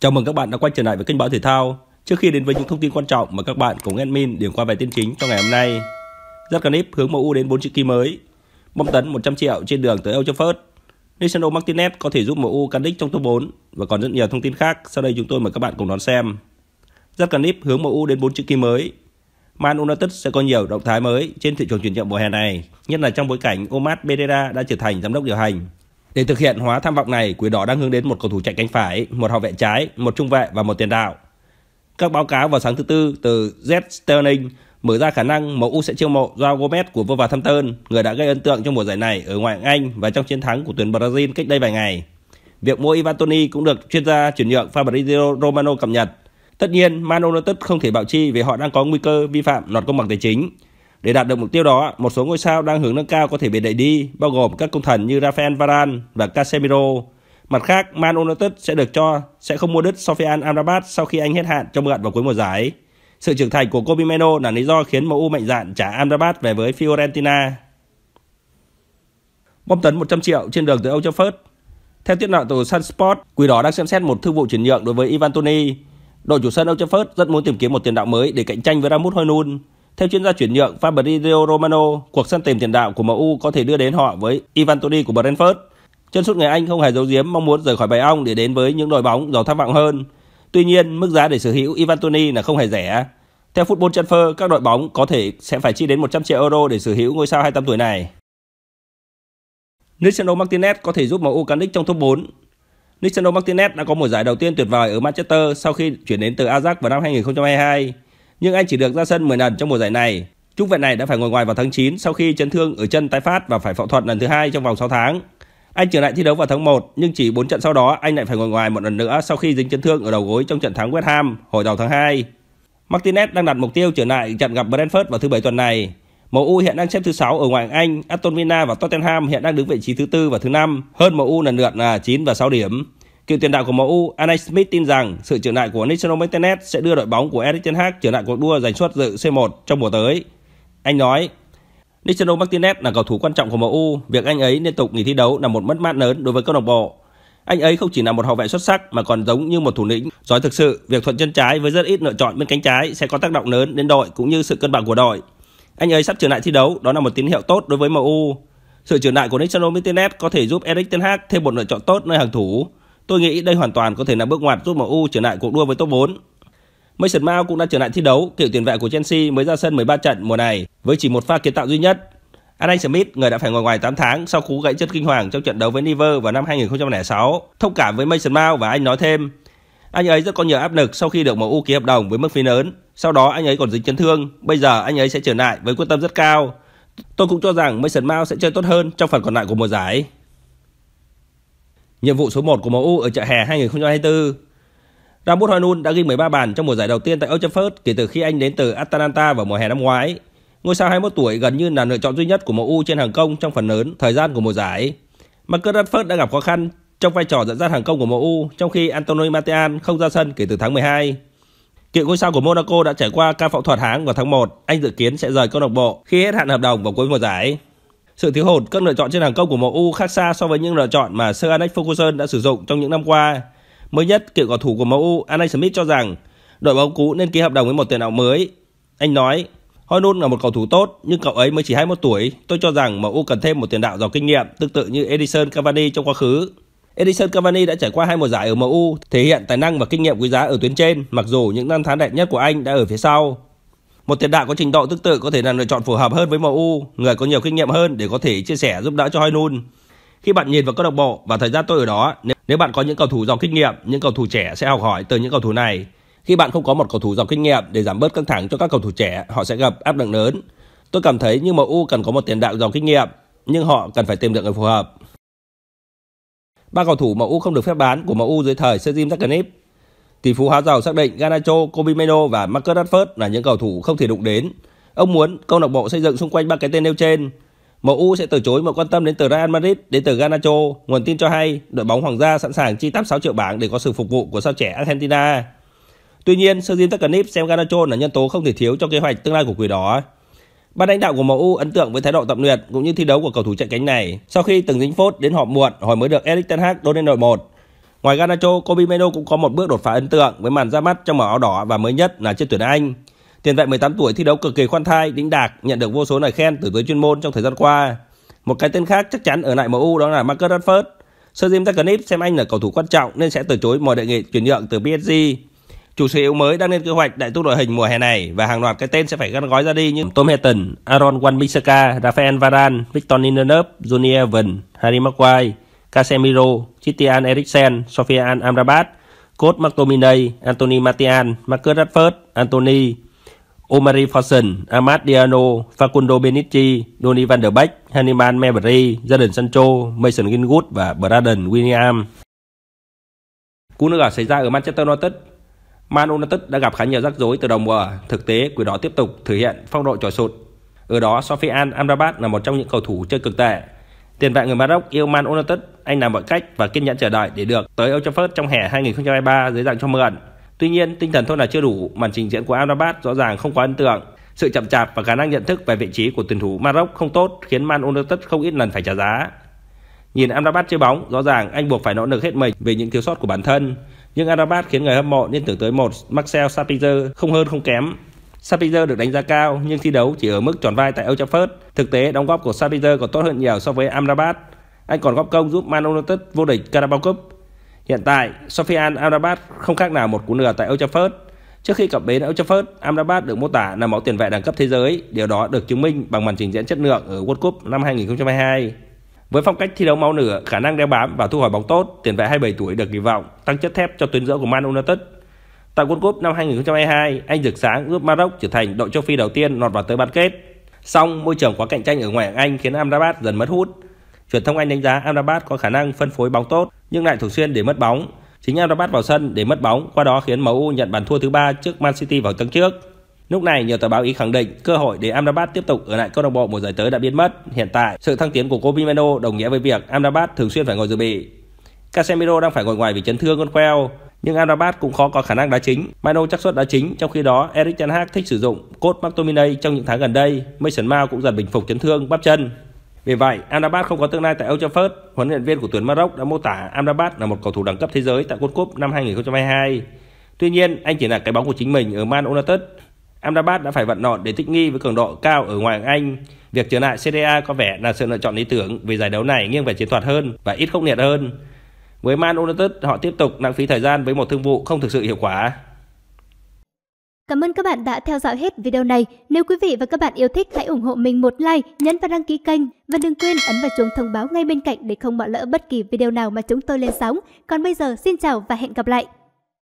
Chào mừng các bạn đã quay trở lại với kênh báo thể thao. Trước khi đến với những thông tin quan trọng mà các bạn cùng admin điểm qua bài tin chính trong ngày hôm nay. Zakanip hướng MU đến 4 chữ ký mới. Bom tấn 100 triệu trên đường tới Old Trafford. Lisandro Martinez có thể giúp MU cán đích trong top 4 và còn rất nhiều thông tin khác. Sau đây chúng tôi mời các bạn cùng đón xem. Zakanip hướng MU đến 4 chữ ký mới. Man United sẽ có nhiều động thái mới trên thị trường chuyển nhượng mùa hè này, nhất là trong bối cảnh Omar Pereira đã trở thành giám đốc điều hành. Để thực hiện hóa tham vọng này, Quỷ Đỏ đang hướng đến một cầu thủ chạy cánh phải, một hậu vệ trái, một trung vệ và một tiền đạo. Các báo cáo vào sáng thứ tư từ Z Sterling mở ra khả năng MU sẽ chiêu mộ Joao Gomez của vô vàn Tơn, người đã gây ấn tượng trong mùa giải này ở ngoại hạng Anh và trong chiến thắng của tuyển Brazil cách đây vài ngày. Việc mua Ivan Toni cũng được chuyên gia chuyển nhượng Fabrizio Romano cập nhật. Tất nhiên, Man United không thể bạo chi vì họ đang có nguy cơ vi phạm luật công bằng tài chính. Để đạt được mục tiêu đó, một số ngôi sao đang hướng nâng cao có thể bị đẩy đi, bao gồm các công thần như Rafael Varane và Casemiro. Mặt khác, Man United sẽ được cho sẽ không mua đứt Sofian Amrabat sau khi anh hết hạn trong mượn vào cuối mùa giải. Sự trưởng thành của Comimeno là lý do khiến MU mạnh dạn trả Amrabat về với Fiorentina. Bom tấn 100 triệu trên đường tới Old Trafford Theo tiết lộ từ Sun Sport, Quỷ Đỏ đang xem xét một thương vụ chuyển nhượng đối với Ivan Toni. Đội chủ sân Old Trafford rất muốn tìm kiếm một tiền đạo mới để cạnh tranh với Ramut Hoylund. Theo chuyên gia chuyển nhượng Fabrizio Romano, cuộc săn tìm tiền đạo của MU có thể đưa đến họ với Ivan Toni của Brentford. Chân sút người Anh không hề giấu giếm mong muốn rời khỏi Bài Ong để đến với những đội bóng giàu tham vọng hơn. Tuy nhiên, mức giá để sở hữu Ivan Toni là không hề rẻ. Theo Football Transfer, các đội bóng có thể sẽ phải chi đến 100 triệu euro để sở hữu ngôi sao 25 tuổi này. Nicandro Martinez có thể giúp MU cán đích trong top 4. Nicandro Martinez đã có một giải đầu tiên tuyệt vời ở Manchester sau khi chuyển đến từ Ajax vào năm 2022 nhưng anh chỉ được ra sân 10 lần trong mùa giải này. Trung vệ này đã phải ngồi ngoài vào tháng 9 sau khi chấn thương ở chân tái phát và phải phẫu thuật lần thứ hai trong vòng 6 tháng. Anh trở lại thi đấu vào tháng 1 nhưng chỉ 4 trận sau đó anh lại phải ngồi ngoài một lần nữa sau khi dính chấn thương ở đầu gối trong trận thắng West Ham hồi đầu tháng 2. Martinez đang đặt mục tiêu trở lại trận gặp Brentford vào thứ bảy tuần này. MU hiện đang xếp thứ 6 ở ngoại Anh, Aston Villa và Tottenham hiện đang đứng vị trí thứ tư và thứ năm, hơn MU lần lượt là 9 và 6 điểm. Cựu tiền đạo của MU Anay Smith tin rằng sự trở lại của National Martinez sẽ đưa đội bóng của Erik Ten Hag trở lại cuộc đua giành suất dự C1 trong mùa tới. Anh nói, National Martinez là cầu thủ quan trọng của MU, việc anh ấy liên tục nghỉ thi đấu là một mất mát lớn đối với câu lạc bộ. Anh ấy không chỉ là một hậu vệ xuất sắc mà còn giống như một thủ lĩnh. Giỏi thực sự, việc thuận chân trái với rất ít lựa chọn bên cánh trái sẽ có tác động lớn đến đội cũng như sự cân bằng của đội. Anh ấy sắp trở lại thi đấu, đó là một tín hiệu tốt đối với MU. Sự trở lại của National Martinez có thể giúp Erik Ten Hag thêm một lựa chọn tốt nơi hàng thủ. Tôi nghĩ đây hoàn toàn có thể là bước ngoặt giúp MU trở lại cuộc đua với top 4. Mason Mount cũng đã trở lại thi đấu, cựu tiền vệ của Chelsea mới ra sân 13 trận mùa này với chỉ một pha kiến tạo duy nhất. Adam Smith, người đã phải ngồi ngoài 8 tháng sau cú gãy chân kinh hoàng trong trận đấu với Niver vào năm 2006, thông cảm với Mason Mount và anh nói thêm, anh ấy rất có nhiều áp lực sau khi được MU ký hợp đồng với mức phí lớn. Sau đó anh ấy còn dính chấn thương, bây giờ anh ấy sẽ trở lại với quyết tâm rất cao. Tôi cũng cho rằng Mason Mount sẽ chơi tốt hơn trong phần còn lại của mùa giải. Nhiệm vụ số 1 của MU ở chợ hè 2024. Ramos Hojlund đã ghi 13 bàn trong mùa giải đầu tiên tại Old Trafford kể từ khi anh đến từ Atalanta vào mùa hè năm ngoái. Ngôi sao 21 tuổi gần như là lựa chọn duy nhất của MU trên hàng công trong phần lớn thời gian của mùa giải. Marcus Rashford đã gặp khó khăn trong vai trò dẫn dắt hàng công của MU trong khi Antonio Martial không ra sân kể từ tháng 12. Cựu ngôi sao của Monaco đã trải qua ca phẫu thuật háng vào tháng 1, anh dự kiến sẽ rời câu lạc bộ khi hết hạn hợp đồng vào cuối mùa giải. Sự thiếu hụt các lựa chọn trên hàng công của MU khác xa so với những lựa chọn mà Sir Alex Ferguson đã sử dụng trong những năm qua. Mới nhất, cựu cầu thủ của MU Alex Smith cho rằng đội bóng cũ nên ký hợp đồng với một tiền đạo mới. Anh nói, Hoylund là một cầu thủ tốt nhưng cậu ấy mới chỉ 21 tuổi. Tôi cho rằng MU cần thêm một tiền đạo giàu kinh nghiệm tương tự như Edison Cavani trong quá khứ. Edison Cavani đã trải qua hai mùa giải ở MU, thể hiện tài năng và kinh nghiệm quý giá ở tuyến trên, mặc dù những năm tháng đẹp nhất của anh đã ở phía sau. Một tiền đạo có trình độ tương tự có thể là lựa chọn phù hợp hơn với MU, người có nhiều kinh nghiệm hơn để có thể chia sẻ giúp đỡ cho Hoynun. Khi bạn nhìn vào câu lạc bộ và thời gian tôi ở đó, nếu bạn có những cầu thủ giàu kinh nghiệm, những cầu thủ trẻ sẽ học hỏi từ những cầu thủ này. Khi bạn không có một cầu thủ giàu kinh nghiệm để giảm bớt căng thẳng cho các cầu thủ trẻ, họ sẽ gặp áp lực lớn. Tôi cảm thấy như MU cần có một tiền đạo giàu kinh nghiệm, nhưng họ cần phải tìm được người phù hợp. Ba cầu thủ MU không được phép bán của MU dưới thời Sir Jim Ratcliffe. Tỷ phú háo giàu xác định Garnacho, Comimeno và Marcus Rashford là những cầu thủ không thể đụng đến. Ông muốn câu lạc bộ xây dựng xung quanh ba cái tên nêu trên. MU sẽ từ chối mọi quan tâm đến từ Real Madrid đến từ Garnacho. Nguồn tin cho hay đội bóng hoàng gia sẵn sàng chi 86 triệu bảng để có sự phục vụ của sao trẻ Argentina. Tuy nhiên, Sir Jim Ratcliffe xem Garnacho là nhân tố không thể thiếu trong kế hoạch tương lai của quỷ đỏ. Ban lãnh đạo của MU ấn tượng với thái độ tập luyện cũng như thi đấu của cầu thủ chạy cánh này sau khi từng dính phốt đến họp muộn hồi mới được Erik ten Hag đôn lên đội 1. Ngoài Garnacho, Kobe Meno cũng có một bước đột phá ấn tượng với màn ra mắt trong màu áo đỏ và mới nhất là trên tuyển Anh. Tiền vệ 18 tuổi thi đấu cực kỳ khoan thai, đĩnh đạc, nhận được vô số lời khen từ giới chuyên môn trong thời gian qua. Một cái tên khác chắc chắn ở lại MU đó là Marcus Rashford. Sir Jim Ratcliffe xem anh là cầu thủ quan trọng nên sẽ từ chối mọi đề nghị chuyển nhượng từ PSG. Chủ sở hữu mới đang lên kế hoạch đại tu đội hình mùa hè này và hàng loạt cái tên sẽ phải gắn gói ra đi như Tom Heaton, Aaron Wan-Bissaka, Rafael Varane, Victor Lindelof, Junior Evans, Harry Maguire, Casemiro, Christian Eriksen, Sofian Amrabat, Cốt McTominay, Anthony Martial, Marcus Rashford, Anthony, Omari Forsen, Ahmad Diano, Facundo Benici, Donny van der Beek, Haniman Mabry, Jadon Sancho, Mason Greenwood và Braden William. Cú nữa xảy ra ở Manchester United. Man United đã gặp khá nhiều rắc rối từ đầu mùa. Thực tế, quỷ đỏ tiếp tục thể hiện phong độ trò sụt. Ở đó, Sofian Amrabat là một trong những cầu thủ chơi cực tệ Tiền vệ người Maroc yêu Man United, anh làm mọi cách và kiên nhẫn chờ đợi để được tới Old Trafford trong hè 2023 dưới dạng cho mượn. Tuy nhiên, tinh thần thôi là chưa đủ, màn trình diễn của Amrabat rõ ràng không quá ấn tượng. Sự chậm chạp và khả năng nhận thức về vị trí của tuyển thủ Maroc không tốt khiến Man United không ít lần phải trả giá. Nhìn Amrabat chơi bóng, rõ ràng anh buộc phải nỗ lực hết mình vì những thiếu sót của bản thân. Nhưng Amrabat khiến người hâm mộ nên tưởng tới một Marcel Sappinger không hơn không kém. Sapitzer được đánh giá cao nhưng thi đấu chỉ ở mức tròn vai tại Old Trafford. Thực tế, đóng góp của Sapitzer còn tốt hơn nhiều so với Amrabat. Anh còn góp công giúp Man United vô địch Carabao Cup. Hiện tại, Sofian Amrabat không khác nào một cú nửa tại Old Trafford. Trước khi cập bến Old Trafford, Amrabat được mô tả là mẫu tiền vệ đẳng cấp thế giới. Điều đó được chứng minh bằng màn trình diễn chất lượng ở World Cup năm 2022. Với phong cách thi đấu máu nửa, khả năng đeo bám và thu hồi bóng tốt, tiền vệ 27 tuổi được kỳ vọng tăng chất thép cho tuyến giữa của Man United Tại World Cup năm 2022, Anh rực sáng giúp Maroc trở thành đội châu Phi đầu tiên lọt vào tới bán kết. Song môi trường quá cạnh tranh ở ngoại hạng Anh khiến Amrabat dần mất hút. Truyền thông Anh đánh giá Amrabat có khả năng phân phối bóng tốt nhưng lại thường xuyên để mất bóng. Chính Amrabat vào sân để mất bóng, qua đó khiến MU nhận bàn thua thứ ba trước Man City vào tuần trước. Lúc này, nhiều tờ báo Ý khẳng định cơ hội để Amrabat tiếp tục ở lại câu lạc bộ mùa giải tới đã biến mất. Hiện tại, sự thăng tiến của Copimeno đồng nghĩa với việc Amrabat thường xuyên phải ngồi dự bị. Casemiro đang phải ngồi ngoài vì chấn thương con queo nhưng Amrabat cũng khó có khả năng đá chính. Mano chắc suất đá chính, trong khi đó Eric Ten Hag thích sử dụng cốt McTominay trong những tháng gần đây. Mason Mount cũng dần bình phục chấn thương bắp chân. Vì vậy, Amrabat không có tương lai tại Old Trafford. Huấn luyện viên của tuyển Maroc đã mô tả Amrabat là một cầu thủ đẳng cấp thế giới tại World Cup năm 2022. Tuy nhiên, anh chỉ là cái bóng của chính mình ở Man United. Amrabat đã phải vận nọn để thích nghi với cường độ cao ở ngoài Anh. Việc trở lại CDA có vẻ là sự lựa chọn lý tưởng vì giải đấu này nghiêng về chiến thuật hơn và ít khốc liệt hơn. Với Man United, họ tiếp tục lãng phí thời gian với một thương vụ không thực sự hiệu quả. Cảm ơn các bạn đã theo dõi hết video này. Nếu quý vị và các bạn yêu thích, hãy ủng hộ mình một like, nhấn và đăng ký kênh. Và đừng quên ấn vào chuông thông báo ngay bên cạnh để không bỏ lỡ bất kỳ video nào mà chúng tôi lên sóng. Còn bây giờ, xin chào và hẹn gặp lại!